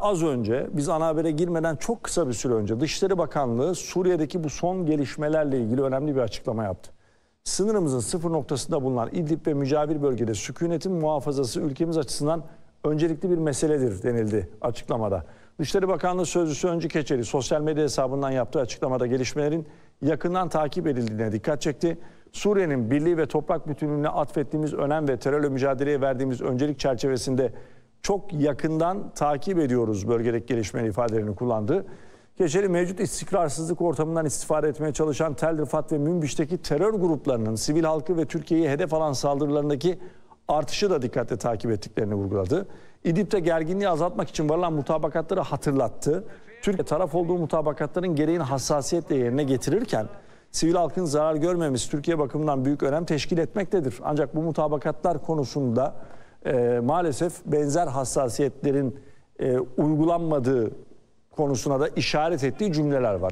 Az önce biz ana habere girmeden çok kısa bir süre önce Dışişleri Bakanlığı Suriye'deki bu son gelişmelerle ilgili önemli bir açıklama yaptı. Sınırımızın sıfır noktasında bulunan İdlib ve mücavir bölgede sükunetin muhafazası ülkemiz açısından öncelikli bir meseledir denildi açıklamada. Dışişleri Bakanlığı Sözcüsü Öncü Keçeli sosyal medya hesabından yaptığı açıklamada gelişmelerin yakından takip edildiğine dikkat çekti. Suriye'nin birliği ve toprak bütünlüğüne atfettiğimiz önem ve terörle mücadeleye verdiğimiz öncelik çerçevesinde çok yakından takip ediyoruz bölgedeki gelişmeleri ifadelerini kullandı. Geçelim mevcut istikrarsızlık ortamından istifade etmeye çalışan Tel Rifat ve Münbiş'teki terör gruplarının sivil halkı ve Türkiye'yi hedef alan saldırılarındaki artışı da dikkatle takip ettiklerini vurguladı. İdlib'de gerginliği azaltmak için varılan mutabakatları hatırlattı. Türkiye taraf olduğu mutabakatların gereğini hassasiyetle yerine getirirken sivil halkın zarar görmemesi Türkiye bakımından büyük önem teşkil etmektedir. Ancak bu mutabakatlar konusunda e, maalesef benzer hassasiyetlerin e, uygulanmadığı konusuna da işaret ettiği cümleler var.